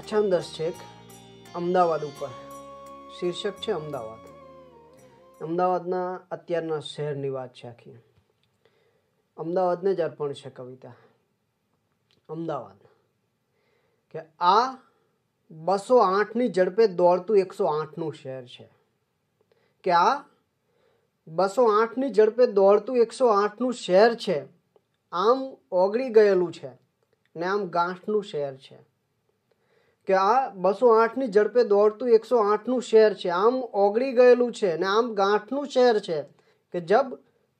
અછાંદસ છેક અમદાવાદ ઉપર શીર્ષક છે અમદાવાદ અમદાવાદના અત્યારના શહેરની વાત છે આખી અમદાવાદને જ અર્પણ છે કવિતા અમદાવાદ કે આ બસો આઠની ઝડપે દોડતું એકસો આઠનું શહેર છે કે આ બસો આઠની ઝડપે દોડતું એકસો આઠનું શહેર છે આમ ઓગળી ગયેલું છે ને આમ ગાંઠનું શહેર છે કે આ બસો આઠની ઝડપે દોડતું એકસો આઠનું શહેર છે આમ ઓગળી ગયેલું છે ને આમ ગાંઠનું શહેર છે કે જબ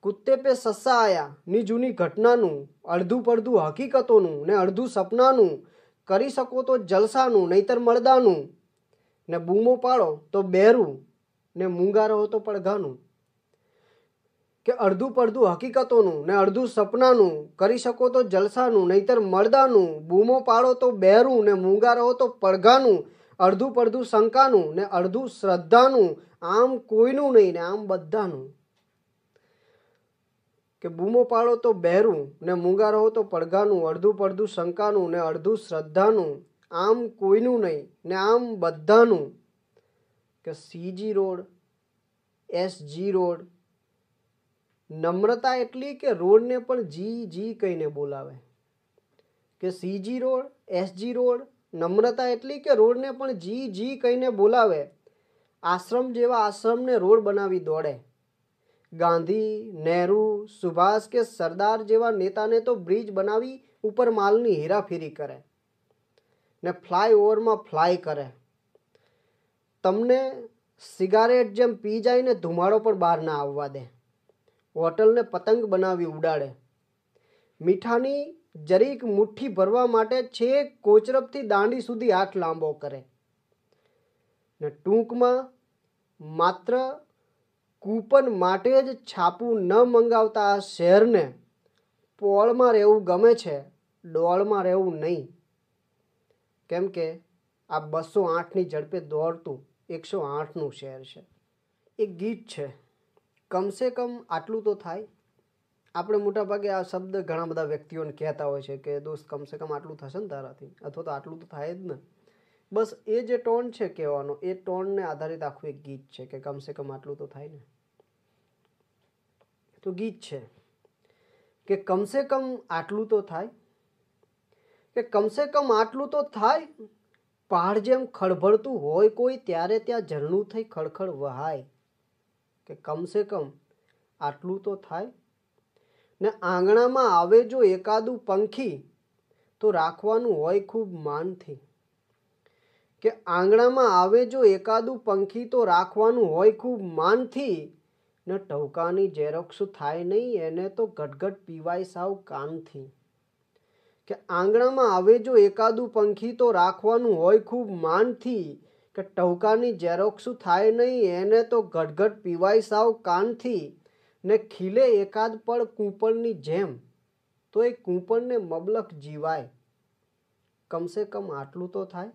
કુત્તે પે સસ્સા આયા ની જૂની ઘટનાનું અડધું પડધું હકીકતોનું ને અડધું સપનાનું કરી શકો તો જલસાનું નહીતર મળદાનું ને બૂમો પાડો તો બેરું ને મૂંગા રહો તો પડઘાનું કે અડધું પડધું હકીકતોનું ને અડધું સપનાનું કરી શકો તો જલસાનું નહીતર મળદાનું બૂમો પાડો તો બેરું ને મૂંગા રહો તો પડઘાનું અડધું પડધું શંકાનું ને અડધું શ્રદ્ધાનું આમ કોઈનું નહીં ને આમ બધાનું કે બૂમો પાડો તો બહેરું ને મૂંગા રહો તો પડઘાનું અડધું પડધું શંકાનું ને અડધું શ્રદ્ધાનું આમ કોઈનું નહીં ને આમ બધાનું કે સીજી રોડ એસજી રોડ નમ્રતા એટલી કે રોડને પણ જી જી કહીને બોલાવે કે સીજી રોડ એસજી રોડ નમ્રતા એટલી કે રોડને પણ જી જી કહીને બોલાવે આશ્રમ જેવા આશ્રમને રોડ બનાવી દોડે ગાંધી નહેરુ સુભાષ કે સરદાર જેવા નેતાને તો બ્રિજ બનાવી ઉપર માલની હેરાફેરી કરે ને ફ્લાયઓવરમાં ફ્લાય કરે તમને સિગારેટ જેમ પી જાય ને ધુમાડો પણ બહાર ના આવવા દે હોટલને પતંગ બનાવી ઉડાડે મીઠાની જરીક મુઠ્ઠી ભરવા માટે છેક કોચરપથી દાંડી સુધી હાથ લાંબો કરે ને ટૂંકમાં માત્ર કૂપન માટે જ છાપું ન મંગાવતા આ શહેરને પોળમાં રહેવું ગમે છે ડોળમાં રહેવું નહીં કેમ કે આ બસો આઠની ઝડપે દોડતું એકસો આઠનું શહેર છે એક ગીત છે કમસે કમ આટલું તો થાય આપણે મોટાભાગે આ શબ્દ ઘણા બધા વ્યક્તિઓને કહેતા હોય છે કે દોસ્ત કમસે કમ આટલું થશે ને તારાથી અથવા તો આટલું તો થાય જ ને બસ એ જે ટોન છે કહેવાનો એ ટોનને આધારિત આખું એક ગીત છે કે કમસે કમ આટલું તો થાય ને તો ગીત છે કે કમસે કમ આટલું તો થાય કે કમસે કમ આટલું તો થાય પહાડ જેમ ખળભળતું હોય કોઈ ત્યારે ત્યાં ઝરણું થઈ ખડખડ વહાય કે કમસે કમ આટલું તો થાય ને આંગણામાં આવે જો એકાદું પંખી તો રાખવાનું હોય ખૂબ માનથી કે આંગણામાં આવે જો એકાદું પંખી તો રાખવાનું હોય ખૂબ માનથી ને ટહુકાની ઝેરોક્ષ થાય નહીં એને તો ગટગટ પીવાય સાવ કાનથી કે આંગણામાં આવે જો એકાદું પંખી તો રાખવાનું હોય ખૂબ માનથી કે ટહુકાની ઝેરોક્ષું થાય નહીં એને તો ઘટઘટ પીવાય સાવ કાનથી ને ખીલે એકાદ પળ કૂંપણની જેમ તો એ કૂંપણને મબલક જીવાય કમસે કમ આટલું તો થાય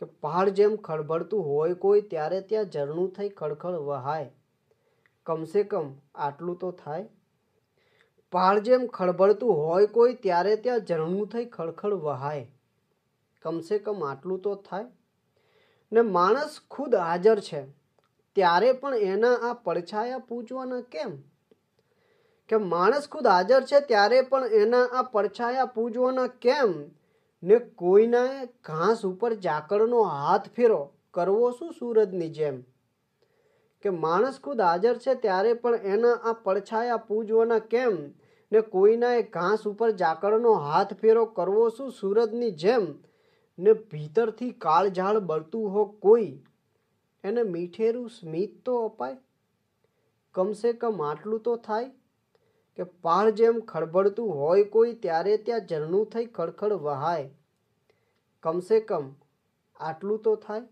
કે પહાડ જેમ ખળભળતું હોય કોઈ ત્યારે ત્યાં ઝરણું થઈ ખળખળ વહાય કમસે કમ આટલું તો થાય પહાડ જેમ ખળભળતું હોય કોઈ ત્યારે ત્યાં ઝરણું થઈ ખળખળ વહાય કમસે કમ આટલું તો થાય ને માણસ ખુદ હાજર છે ત્યારે પણ એના આ પડછાયા પૂજવાના કેમ કે માણસ ખુદ હાજર છે ત્યારે પણ એના આ પડછાયા પૂજવાના કેમ ને કોઈનાએ ઘાસ ઉપર ઝાકળનો હાથ ફેરો કરવો શું સૂરજની જેમ કે માણસ ખુદ હાજર છે ત્યારે પણ એના આ પડછાયા પૂજવાના કેમ ને કોઈના ઘાસ ઉપર ઝાકળનો હાથ ફેરો કરવો શું સૂરજની જેમ ને ભીતરથી કાળઝાળ બળતું હો કોઈ એને મીઠેરું સ્મિત તો અપાય કમસે કમ આટલું તો થાય કે પાળ જેમ ખળભળતું હોય કોઈ ત્યારે ત્યાં ઝરણું થઈ ખડખડ વહાય કમસે કમ આટલું તો થાય